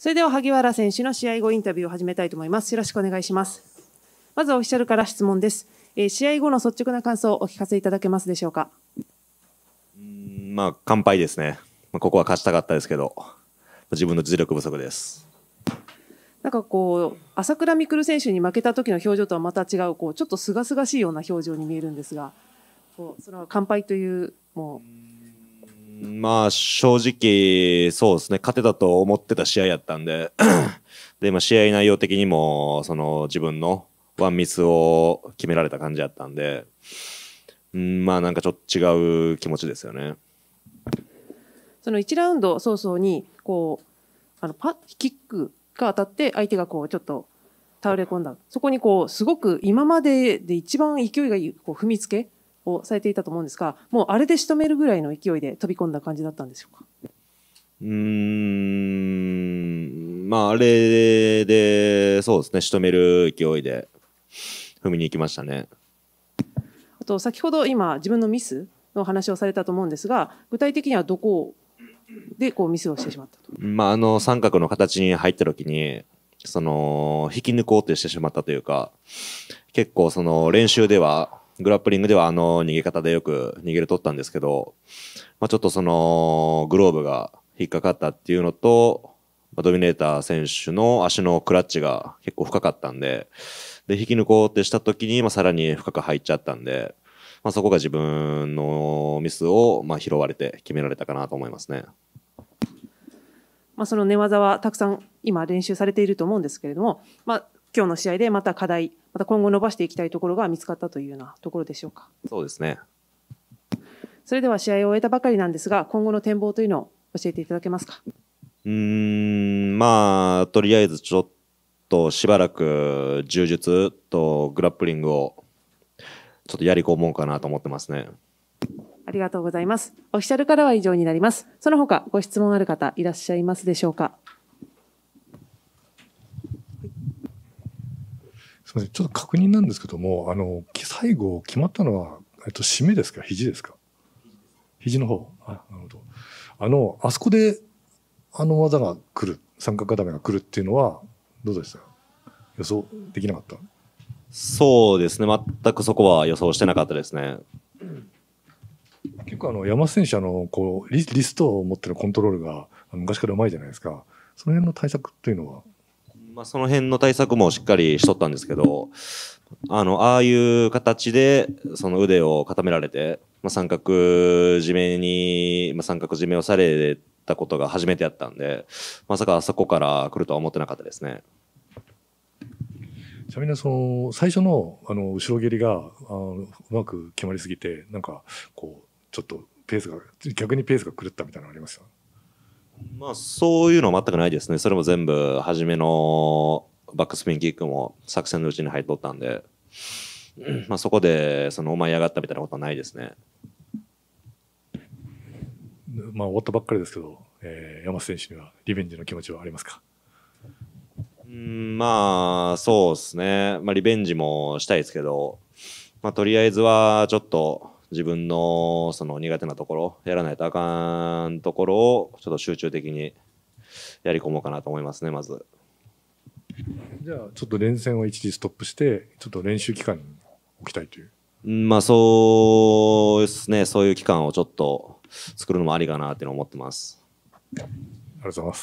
それでは萩原選手の試合後インタビューを始めたいと思います。よろしくお願いします。まずオフィシャルから質問です。えー、試合後の率直な感想をお聞かせいただけますでしょうか。まあ、乾杯ですね。まあ、ここは勝ちたかったですけど、自分の実力不足です。なんかこう、朝倉未来選手に負けた時の表情とはまた違う、こう、ちょっと清々しいような表情に見えるんですが、こうその乾杯という、もう、まあ正直、そうですね、勝てたと思ってた試合やったんでで、まあ、試合内容的にも、その自分のワンミスを決められた感じやったんで、ん、まあなんかちょっと違う気持ちですよね。その1ラウンド早々に、こう、あのパッ、キックが当たって相手がこうちょっと倒れ込んだ。そこにこう、すごく今までで一番勢いがいいこう踏みつけをされていたと思うんですが、もうあれで仕留めるぐらいの勢いで飛び込んだ感じだったんでしょうか。うーん、まあ、あれで、そうですね、仕留める勢いで踏みに行きましたね。あと、先ほど今、自分のミスの話をされたと思うんですが、具体的にはどこでこうミスをしてしまったと。まあ、あの三角の形に入った時に、その、引き抜こうとしてしまったというか、結構その練習ではグラップリングではあの逃げ方でよく逃げる取ったんですけど、まあ、ちょっとそのグローブが引っかかったっていうのと、まあ、ドミネーター選手の足のクラッチが結構深かったんで、で、引き抜こうってした時に、まあ、さらに深く入っちゃったんで、まあ、そこが自分のミスを、まあ、拾われて決められたかなと思いますね。まあ、その寝技はたくさん今練習されていると思うんですけれども、まあ、今日の試合でまた課題また今後伸ばしていきたいところが見つかったというようなところでしょうか。そうですね。それでは試合を終えたばかりなんですが、今後の展望というのを教えていただけますか。うん、まあ、とりあえずちょっとしばらく柔術とグラップリングをちょっとやり込もうかなと思ってますね。ありがとうございます。オフィシャルからは以上になります。その他、ご質問ある方いらっしゃいますでしょうか。すみません、ちょっと確認なんですけども、あの、最後決まったのは、えっと、締めですか肘ですか肘の方。あ、なるほど。あの、あそこで、あの技が来る、三角固めが来るっていうのは、どうでした予想できなかったそうですね、全くそこは予想してなかったですね。結構あの山選手のこうリ、リストを持ってるコントロールが昔からうまいじゃないですか、その辺の対策というのはまあ、その辺の対策もしっかりしとったんですけど、あの、ああいう形で、その腕を固められて、まあ、三角締めに、まあ、三角締めをされたことが初めてやったんで、まさかあそこから来るとは思ってなかったですね。ちなみにその最初のあの後ろ蹴りがあうまく決まりすぎてなんかこうちょっとペースが逆にペースが狂ったみたいなのありましたまあ、そういうのは全くないですね。それも全部、初めのバックスピンキックも作戦のうちに入っとったんで、まあ、そこで、その、お前やがったみたいなことはないですね。まあ、終わったばっかりですけど、えー、山瀬選手にはリベンジの気持ちはありますかうんまあ、そうですね。まあ、リベンジもしたいですけど、まあ、とりあえずは、ちょっと、自分のその苦手なところやらないとあかんところをちょっと集中的にやり込もうかなと思いますねまずじゃあちょっと連戦を一時ストップしてちょっと練習期間に置きたいというまあそうですねそういう期間をちょっと作るのもありかなって思ってますありがとうございます